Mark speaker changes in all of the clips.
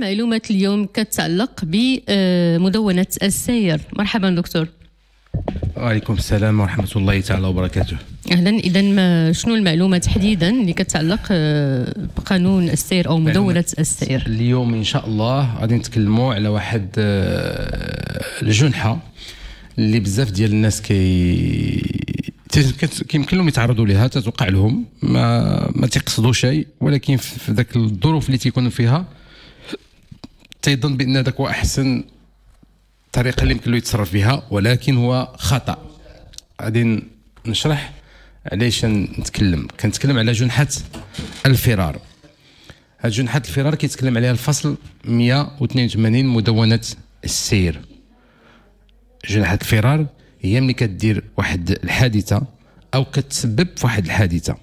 Speaker 1: معلومة اليوم كتعلق بمدونة السير مرحبا دكتور وعليكم السلام ورحمة الله تعالى وبركاته أهلا إذا شنو المعلومة تحديدا اللي كتعلق آه، بقانون السير أو مدونة السير اليوم إن شاء الله غادي نتكلموا على واحد آه، الجنحة اللي بزاف ديال الناس كي كيمكن لهم يتعرضوا لها تتوقع لهم ما ما تيقصدوا شيء ولكن في ذاك الظروف اللي تيكونوا فيها تيظن بان هذاك هو احسن الطريقه اللي يمكن له يتصرف بها ولكن هو خطا غادي نشرح علاش نتكلم كنتكلم على جنحه الفرار هاد جنحه الفرار كيتكلم عليها الفصل 182 مدونه السير جنحه الفرار هي ملي كدير واحد الحادثه او كتسبب في واحد الحادثه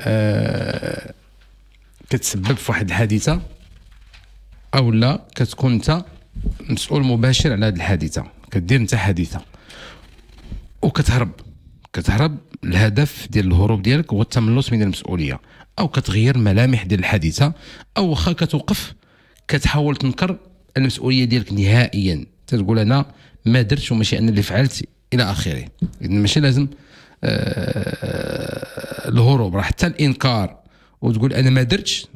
Speaker 1: آه كتسبب في واحد الحادثه او لا كتكون انت مسؤول مباشر على هذه الحادثه كدير انت حادثه وكتهرب كتهرب الهدف ديال الهروب ديالك هو التملص من المسؤوليه او كتغير ملامح ديال الحادثه او واخا كتوقف كتحاول تنكر المسؤوليه ديالك نهائيا تقول انا ما درتش وماشي انا اللي فعلت الى اخره اذا ماشي لازم آه، الهروب راه حتى الانكار وتقول انا ما درتش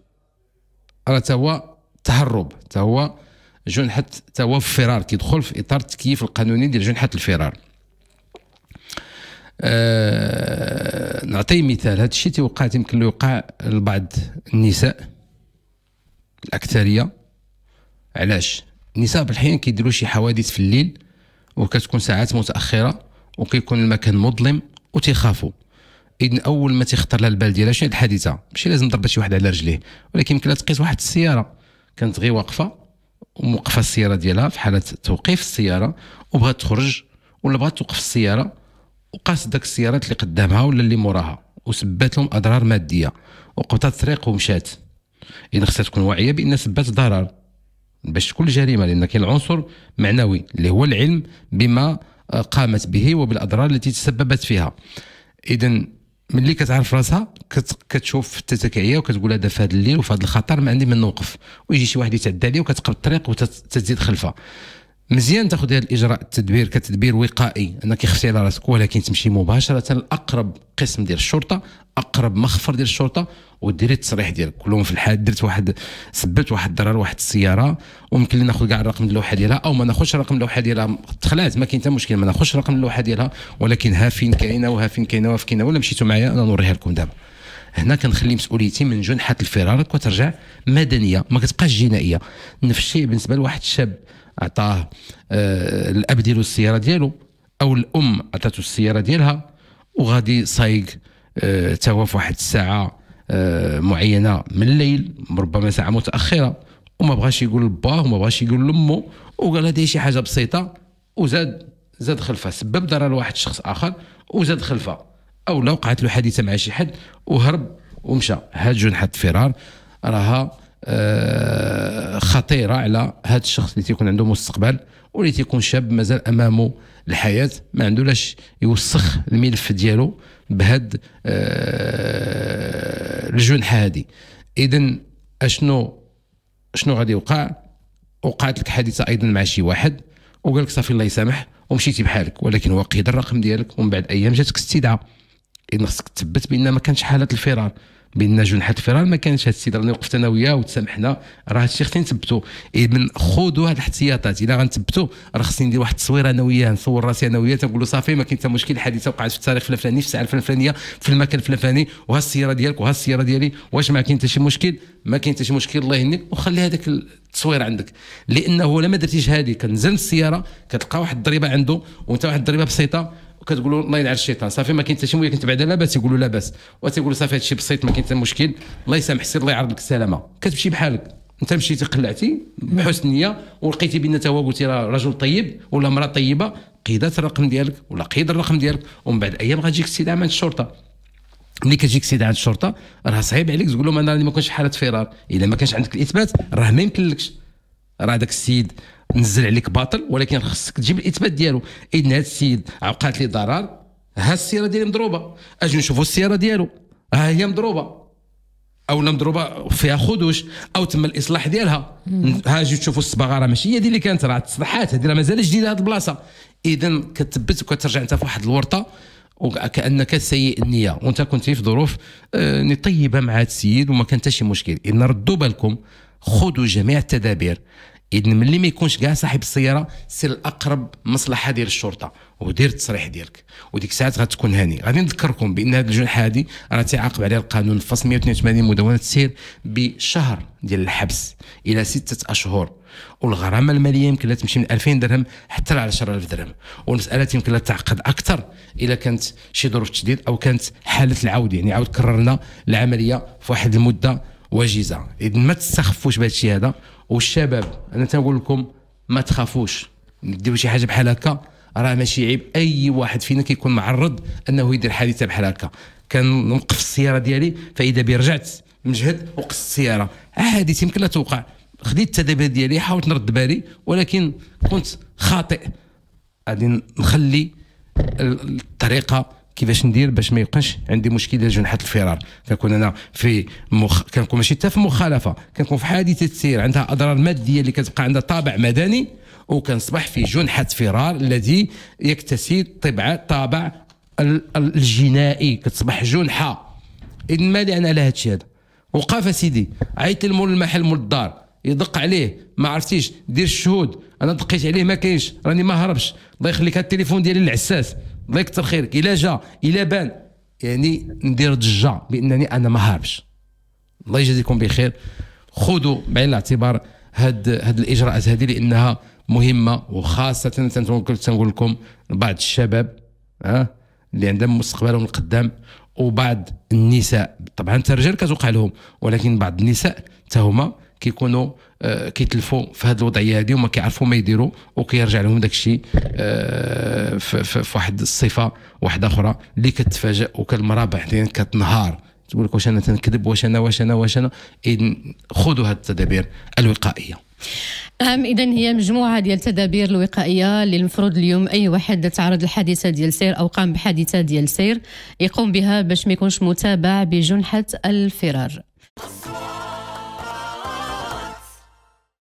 Speaker 1: راه هو التهرب حتى هو جنحة حتى هو الفرار كيدخل في اطار التكييف القانوني ديال جنحة الفرار أه نعطي مثال هذا الشيء تيوقع يمكن له يوقع لبعض النساء الاكثريه علاش النساء بالحين كيديروا شي حوادث في الليل وكتكون ساعات متاخره وكيكون المكان مظلم وتيخافوا اذن اول ما تيخطر لها البال ديالها شنو الحادثه ماشي لازم ضربت شي واحد على رجليه ولكن يمكن تقيس واحد السياره كانت غير واقفه وموقفه السياره ديالها في حاله توقيف السياره وبغات تخرج ولا بغات توقف السياره وقاس داك السيارات اللي قدامها ولا اللي موراها وسبات لهم اضرار ماديه وقطعت الطريق ومشات اذا خصها تكون واعيه بان سبات ضرر باش تكون جريمه لان كاين العنصر معنوي اللي هو العلم بما آه، قامت به وبالاضرار التي تسببت فيها اذا ملي كتعرف راسها كت... كتشوف التكعيه وكتقول هذا في هذا الليل وفي هذا الخطر ما عندي من نوقف ويجي شي واحد يتعدى عليا وكتقلب الطريق وتزيد خلفها مزيان تاخذ هذا الاجراء التدبير كتدبير وقائي انك خفتي على راسك ولكن تمشي مباشره لاقرب قسم ديال الشرطه اقرب مخفر ديال الشرطه وديري التصريح ديالك كل في الحال درت واحد سبت واحد الضرر واحد السياره وممكن لي ناخذ كاع الرقم اللوحه ديالها او ما ناخذش رقم اللوحه ديالها تخلات ما كاين حتى مشكل ما ناخذش رقم اللوحه ديالها ولكن ها فين كاينه وها فين كاينه وها فين كاينه ولا مشيتوا معايا انا نوريها لكم دابا هنا كنخلي مسؤوليتي من جنحه الفرارك وترجع مدنيه ما كتبقاش جنائيه نفس الشيء بالنسبه لواحد الشاب عطاه آه، الاب ديالو السياره ديالو او الام عطاتو السياره ديالها وغادي صايق آه، توا في واحد الساعه آه، معينه من الليل ربما ساعه متاخره وما بغاش يقول لباه وما بغاش يقول لامه وقال هذه شي حاجه بسيطه وزاد زاد خلفها سبب ضرر لواحد شخص اخر وزاد خلفها او لا وقعت له حادثه مع شي حد وهرب ومشى هاد ونحط فرار راها آه، خطيره على هذا الشخص اللي تيكون عنده مستقبل واللي تيكون شاب مازال امامه الحياه ما عندوش يوسخ الملف ديالو بهاد آه، الجنحه هذه اذا اشنو شنو غادي يوقع وقعت لك حادثه ايضا مع شي واحد وقال لك صافي الله يسامح ومشيتي بحالك ولكن هو قيد الرقم ديالك ومن بعد ايام جاتك استدعاء اذا خصك تثبت بان ما كانش حاله الفرار بين حيت الفرار ما كانش هذا السيد راني وقفت انا وياه وتسامحنا راه هادشي خصني نثبتو اذن خذوا هاد الاحتياطات الا غنثبتو راه خصني ندير واحد التصويره انا وياه نصور راسي انا وياه تنقول له صافي ما كاين حتى مشكل حادثه وقعت في التاريخ الفلاني في الساعه الفلانيه في المكان الفلاني وها السياره ديالك وها السياره ديالي واش ما كاين حتى شي مشكل ما كاين حتى شي مشكل الله يهنيك وخلي هذاك التصوير عندك لانه لما درتيش هذه كنزل السياره كتلقى واحد الضريبه عنده وانت واحد الضريبه بسيطه وكتقولوا الله يلعن الشيطان صافي ما كاين حتى شي مشكل بعدا لاباس يقولوا لاباس وتيقولوا صافي هادشي بسيط ما كاين حتى مشكل الله يسامح السيد الله يعرض لك السلامه كتمشي بحالك انت مشيتي قلعتي بحسن نيه ولقيتي بان هو قلتي راه رجل طيب ولا امراه طيبه قيدات الرقم ديالك ولا قيد الرقم ديالك ومن بعد ايام غاتجيك استدعاء من الشرطه ملي كتجيك استدعاء الشرطه راه صعيب عليك تقول لهم انا ما كنتش حاله فرار اذا ما كانش عندك الاثبات راه ما يمكنلكش راه داك السيد نزل عليك باطل ولكن خصك تجيب الاثبات ديالو اذن هذا السيد عقات لي ضرر ها السياره ديالي مضروبه اجي نشوفوا السياره ديالو ها هي مضروبه او مضروبه فيها خدوش او تم الاصلاح ديالها ها جيو تشوفوا الصباغه راه ماشي هي دي اللي كانت راه تصلحات هذه راه مازال جديده هذه البلاصه اذا كتثبت وكترجع انت في واحد الورطه وكانك سيء النيه وانت كنت في ظروف آه، يعني طيبه مع هذا السيد وما كان حتى شي مشكل اذا ردوا بالكم خذوا جميع التدابير اذن ملي ما يكونش كاع صاحب السياره سير الاقرب مصلحه ديال الشرطه ودير التصريح ديالك وديك الساعات غتكون هاني غادي نذكركم بان هذا الجنح هادي راه تعاقب عليها القانون الفصل 182 مدونه السير بشهر ديال الحبس الى سته اشهر والغرامه الماليه يمكن لها تمشي من 2000 درهم حتى ل 10000 درهم والمساله يمكن لها تعقد اكثر الا كانت شي ظروف تشديد او كانت حاله العوده يعني عاود كررنا العمليه في واحد المده وجيزه اذا ما تستخفوش بهذا الشيء هذا والشباب انا تنقول لكم ما تخافوش ديروا شي حاجه بحال هكا راه ماشي عيب اي واحد فينا كيكون معرض انه يدير حادثه بحال هكا كان نوقف السياره ديالي فاذا بي رجعت مجهد وقفت السياره عادي يمكن لا توقع خديت التدابير ديالي حاولت نرد بالي ولكن كنت خاطئ غادي نخلي الطريقه كيفاش ندير باش ما يبقاش عندي مشكله جنحه الفرار كنكون انا في مخ... كنكون ماشي حتى في مخالفه كنكون في حادثه تسير عندها اضرار ماديه اللي كتبقى عندها طابع مدني وكنصبح في جنحه فرار الذي يكتسي طبع طابع الجنائي كتصبح جنحه لي لان على هذا الشيء هذا وقف سيدي عيط للمول المحل مول الدار يدق عليه ما عرفتيش دير الشهود انا دقيت عليه ما كاينش راني ما هربش الله يخليك هاد التليفون ديالي العساس الله يكثر خيرك الا جا الا بان يعني ندير ضجه بانني انا ما هربش الله يجازيكم بخير خذوا بعين الاعتبار هاد هاد الاجراءات هذه لانها مهمه وخاصه تنقول لكم بعض الشباب أه؟ اللي عندهم مستقبلهم القدام وبعض النساء طبعا الرجال كتوقع لهم ولكن بعض النساء حتى هما كيكونوا آه، كيتلفوا في هذه الوضعيه هذه وما كيعرفوا ما يديروا وكيرجع لهم داك الشيء آه، في واحد الصفه واحده اخرى اللي كتفاجئ وكالمراه بعدين يعني كتنهار تقول لك واش انا تنكذب واش انا واش انا واش انا اذا خذوا هذه التدابير الوقائيه أهم إذا هي مجموعة ديال التدابير الوقائية اللي المفروض اليوم أي واحد تعرض لحادثة ديال سير أو قام بحادثة ديال سير يقوم بها باش ما يكونش متابع بجنحة الفرار.